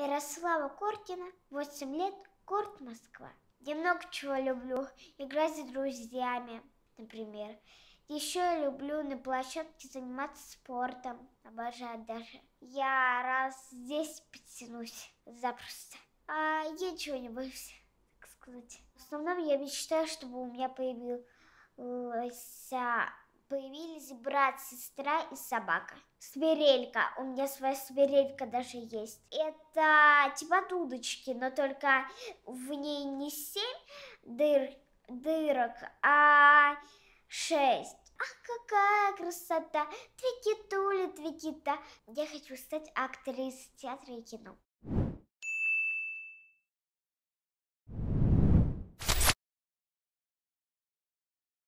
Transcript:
Мирослава Кортина, 8 лет, Корт, Москва. Я много чего люблю. Играть с друзьями, например. Еще я люблю на площадке заниматься спортом. Обожаю даже. Я раз здесь подтянусь запросто. А я ничего не боюсь, так сказать. В основном я мечтаю, чтобы у меня появился появились брат, сестра и собака. Свирелька. У меня своя свирелька даже есть. Это типа дудочки, но только в ней не семь дыр, дырок, а шесть. Ах, какая красота! Твикитули, Твикита! Я хочу стать актрисой театра и кино.